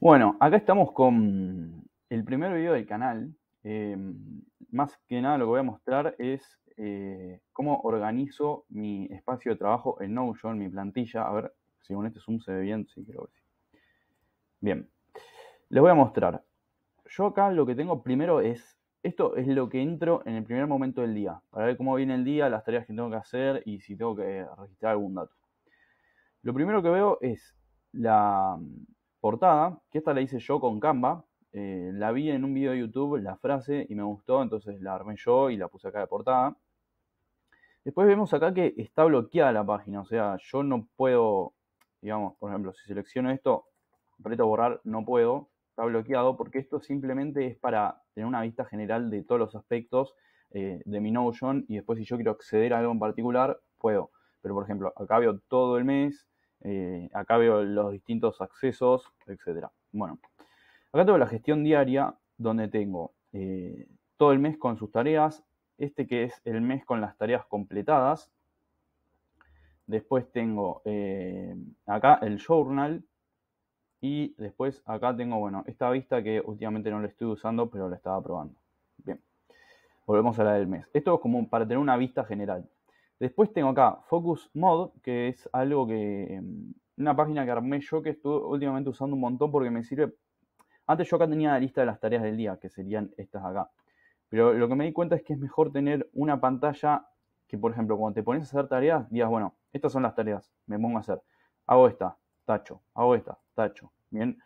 Bueno, acá estamos con el primer video del canal. Em, más que nada lo que voy a mostrar es eh, cómo organizo mi espacio de trabajo en Notion, mi plantilla. A ver si con este zoom se ve bien. Sí, creo que sí. Bien, les voy a mostrar. Yo acá lo que tengo primero es, esto es lo que entro en el primer momento del día, para ver cómo viene el día, las tareas que tengo que hacer y si tengo que registrar algún dato. Lo primero que veo es la, portada, que esta la hice yo con Canva. Eh, la vi en un video de YouTube, la frase, y me gustó, entonces la armé yo y la puse acá de portada. Después vemos acá que está bloqueada la página, o sea, yo no puedo, digamos, por ejemplo, si selecciono esto, aprieto borrar, no puedo, está bloqueado porque esto simplemente es para tener una vista general de todos los aspectos eh, de mi Notion y después si yo quiero acceder a algo en particular, puedo. Pero por ejemplo, acá veo todo el mes, eh, acá veo los distintos accesos, etc. Bueno, acá tengo la gestión diaria donde tengo eh, todo el mes con sus tareas, este que es el mes con las tareas completadas. Después tengo eh, acá el journal y después acá tengo, bueno, esta vista que últimamente no la estoy usando, pero la estaba probando. Bien, volvemos a la del mes. Esto es como para tener una vista general. Después tengo acá Focus Mod, que es algo que. Mm, una página que armé yo que estuve últimamente usando un montón porque me sirve. Antes yo acá tenía la lista de las tareas del día, que serían estas acá. Pero lo que me di cuenta es que es mejor tener una pantalla que, por ejemplo, cuando te pones a hacer tareas, digas, bueno, estas son las tareas, me pongo a hacer. Hago esta, tacho, hago esta, tacho. Bien.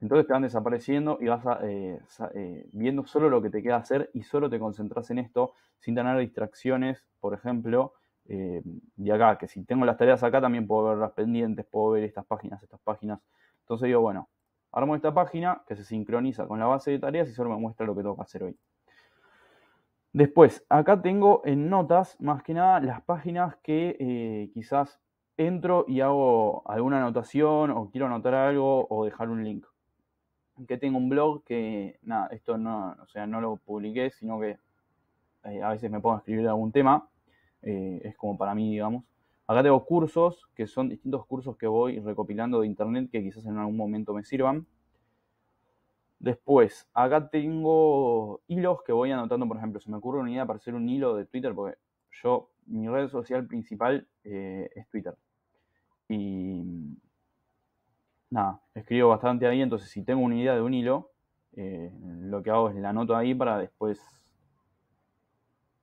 Entonces te van desapareciendo y vas eh, eh, viendo solo lo que te queda hacer y solo te concentras en esto sin tener distracciones, por ejemplo, eh, y de acá, que si tengo las tareas acá también puedo ver las pendientes, puedo ver estas páginas, estas páginas. Entonces digo, bueno, armo esta página que se sincroniza con la base de tareas y solo me muestra lo que tengo que hacer hoy. Después, acá tengo en notas, más que nada, las páginas que eh, quizás entro y hago alguna anotación o quiero anotar algo o dejar un link. Que tengo un blog que, nada, esto no, sea, no lo publiqué, sino que eh, a veces me puedo escribir algún tema eh, es como para mí, digamos. Acá tengo cursos, que son distintos cursos que voy recopilando de internet que quizás en algún momento me sirvan. Después, acá tengo hilos que voy anotando, por ejemplo, se me ocurre una idea para hacer un hilo de Twitter, porque yo, mi red social principal eh, es Twitter. Y nada, escribo bastante ahí, entonces si tengo una idea de un hilo, eh, lo que hago es la anoto ahí para después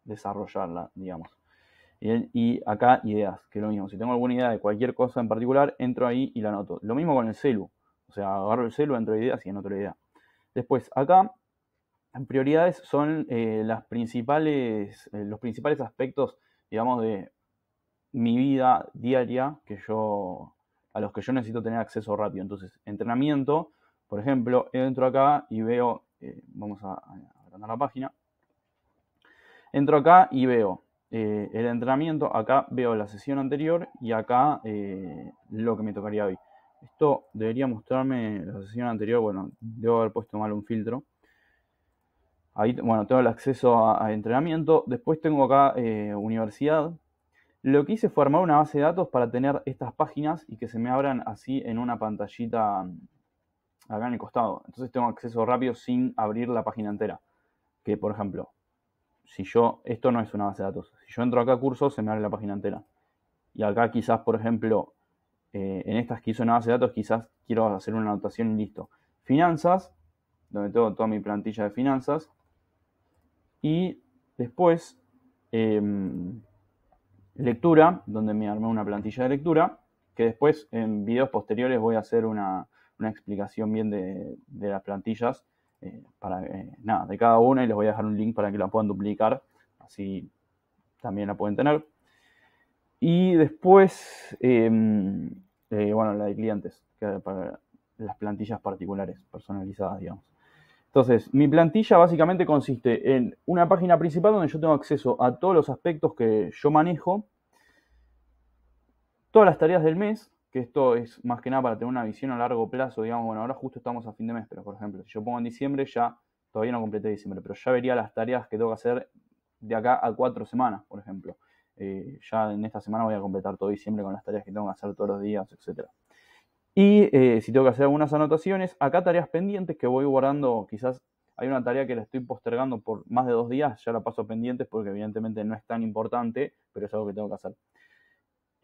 desarrollarla, digamos. Y, acá ideas, que es lo mismo. Si tengo alguna idea de cualquier cosa en particular, entro ahí y la anoto. Lo mismo con el celu. O sea, agarro el celu, entro ideas y anoto la idea. Después, acá, prioridades son eh, las principales, eh, los principales aspectos, digamos, de mi vida diaria que yo, a los que yo necesito tener acceso rápido. Entonces, entrenamiento, por ejemplo, entro acá y veo, eh, vamos a, a la página, entro acá y veo eh, el entrenamiento, acá veo la sesión anterior y acá eh, lo que me tocaría hoy. Esto debería mostrarme la sesión anterior, bueno, debo haber puesto mal un filtro. Ahí, bueno, tengo el acceso a, entrenamiento. Después tengo acá eh, universidad. Lo que hice fue armar una base de datos para tener estas páginas y que se me abran así en una pantallita acá en el costado. Entonces tengo acceso rápido sin abrir la página entera. Que, por ejemplo, si yo, esto no es una base de datos, si yo entro acá a cursos, se me abre la página entera. Y acá quizás, por ejemplo, eh, en estas que hizo una base de datos, quizás quiero hacer una anotación y listo. Finanzas, donde tengo toda mi plantilla de finanzas. Y después, em, lectura, donde me armé una plantilla de lectura, que después en videos posteriores voy a hacer una, explicación bien de las plantillas eh, para, eh, nada, de cada una y les voy a dejar un link para que la puedan duplicar, así también la pueden tener. Y después, em, eh, bueno, la de clientes, que para las plantillas particulares, personalizadas, digamos. Entonces, mi plantilla básicamente consiste en una página principal donde yo tengo acceso a todos los aspectos que yo manejo, todas las tareas del mes, que esto es más que nada para tener una visión a largo plazo, digamos, bueno, ahora justo estamos a fin de mes, pero por ejemplo, si yo pongo en diciembre, ya todavía no completé diciembre, pero ya vería las tareas que tengo que hacer de acá a cuatro semanas, por ejemplo. Eh, ya en esta semana voy a completar todo diciembre con las tareas que tengo que hacer todos los días, etc. Y eh, si tengo que hacer algunas anotaciones, acá tareas pendientes que voy guardando, quizás hay una tarea que la estoy postergando por más de dos días, ya la paso pendientes porque evidentemente no es tan importante, pero es algo que tengo que hacer.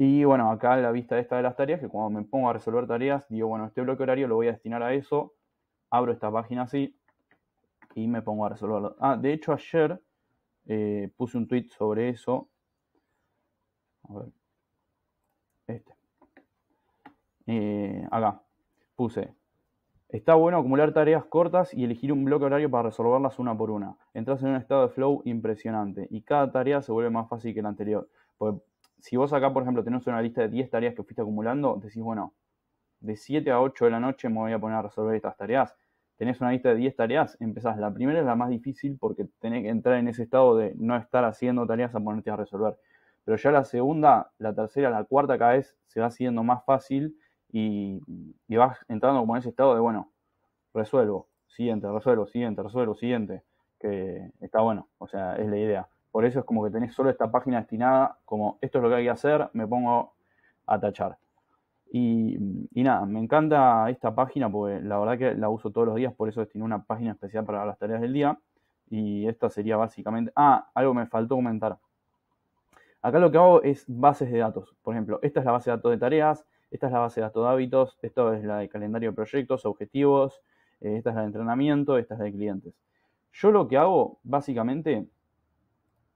Y bueno, acá la vista esta de las tareas, que cuando me pongo a resolver tareas, digo, bueno, este bloque horario lo voy a destinar a eso, abro esta página así y me pongo a resolverlo. Ah, de hecho ayer eh, puse un tweet sobre eso. A ver. Este. Eh, acá. Puse. Está bueno acumular tareas cortas y elegir un bloque horario para resolverlas una por una. Entras en un estado de flow impresionante y cada tarea se vuelve más fácil que la anterior. Porque si vos acá, por ejemplo, tenés una lista de 10 tareas que fuiste acumulando, decís, bueno, de 7 a 8 de la noche me voy a poner a resolver estas tareas. Tenés una lista de 10 tareas, empezás. La primera es la más difícil porque tenés que entrar en ese estado de no estar haciendo tareas a ponerte a resolver. Pero ya la segunda, la tercera, la cuarta cada vez se va haciendo más fácil y, y vas entrando como en ese estado de, bueno, resuelvo, siguiente, resuelvo, siguiente, resuelvo, siguiente, que está bueno, o sea, es la idea. Por eso es como que tenés solo esta página destinada como esto es lo que hay que hacer, me pongo a tachar. Y, nada, me encanta esta página porque la verdad que la uso todos los días, por eso destino una página especial para las tareas del día. Y esta sería básicamente... Ah, algo me faltó comentar. Acá lo que hago es bases de datos. Por ejemplo, esta es la base de datos de tareas, esta es la base de datos de hábitos, esta es la de calendario de proyectos, objetivos, eh, esta es la de entrenamiento, esta es la de clientes. Yo lo que hago básicamente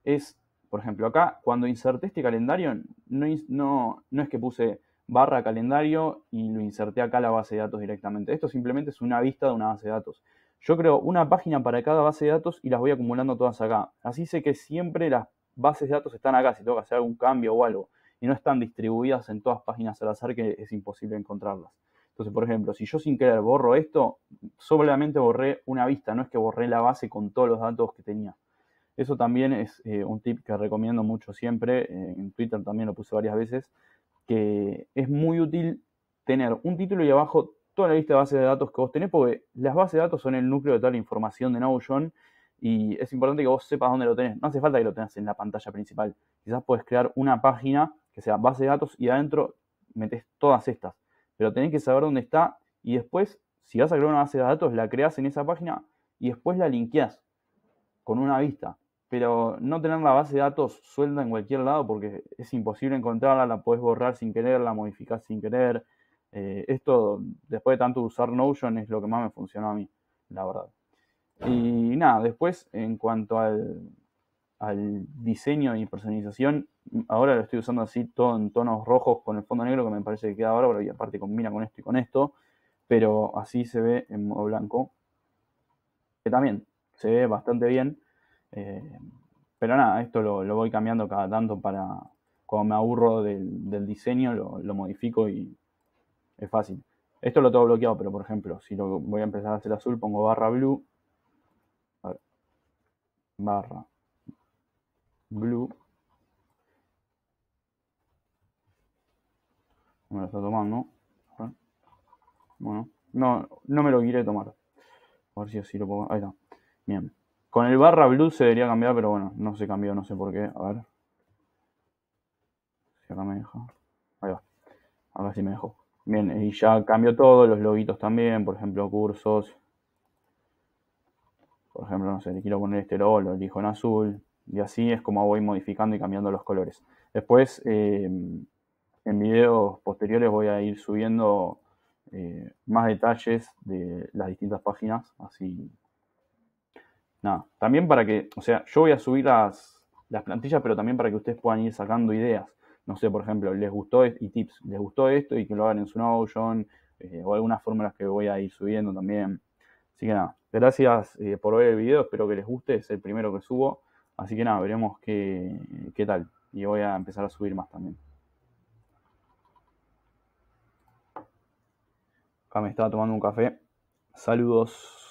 es, por ejemplo, acá cuando inserté este calendario, no, no, no es que puse barra calendario y lo inserté acá a la base de datos directamente. Esto simplemente es una vista de una base de datos. Yo creo una página para cada base de datos y las voy acumulando todas acá. Así sé que siempre las bases de datos están acá, si tengo que hacer algún cambio o algo, y no están distribuidas en todas páginas al azar que es imposible encontrarlas. Entonces, por ejemplo, si yo sin querer borro esto, solamente borré una vista, no es que borré la base con todos los datos que tenía. Eso también es eh, un tip que recomiendo mucho siempre, eh, en Twitter también lo puse varias veces, que es muy útil tener un título y abajo toda la lista de bases de datos que vos tenés, porque las bases de datos son el núcleo de toda la información de Notion y es importante que vos sepas dónde lo tenés. No hace falta que lo tengas en la pantalla principal. Quizás puedes crear una página que sea base de datos y adentro metes todas estas, pero tenés que saber dónde está y después, si vas a crear una base de datos, la creas en esa página y después la linkeás con una vista pero no tener la base de datos suelta en cualquier lado porque es imposible encontrarla, la podés borrar sin querer, la modificás sin querer. Eh, esto, después de tanto usar Notion, es lo que más me funcionó a mí, la verdad. Y nada, después en cuanto al, diseño y personalización, ahora lo estoy usando así todo en tonos rojos con el fondo negro que me parece que queda ahora, y aparte combina con esto y con esto, pero así se ve en modo blanco, que también se ve bastante bien. Eh, pero nada, esto lo, voy cambiando cada tanto para, cuando me aburro del, diseño, lo, lo, modifico y es fácil. Esto lo tengo bloqueado, pero por ejemplo, si lo voy a empezar a hacer azul, pongo barra blue, barra blue. Me lo está tomando. Bueno, no, no me lo quiere tomar. A ver si así lo pongo Ahí está. Bien. Con el barra blue se debería cambiar, pero bueno, no se cambió, no sé por qué. A ver. Si acá me deja. Ahí va. Acá sí me dejó. Bien, y ya cambió todo, los loguitos también, por ejemplo, cursos. Por ejemplo, no sé, le quiero poner este logo, lo elijo en azul. Y así es como voy modificando y cambiando los colores. Después, eh, en videos posteriores voy a ir subiendo eh, más detalles de las distintas páginas, así nada, también para que, o sea, yo voy a subir las, plantillas, pero también para que ustedes puedan ir sacando ideas. No sé, por ejemplo, les gustó y tips, les gustó esto y que lo hagan en su Notion eh, o algunas fórmulas que voy a ir subiendo también. Así que nada, gracias eh, por ver el video, espero que les guste, es el primero que subo. Así que nada, veremos qué, qué tal. Y voy a empezar a subir más también. Acá me estaba tomando un café. Saludos.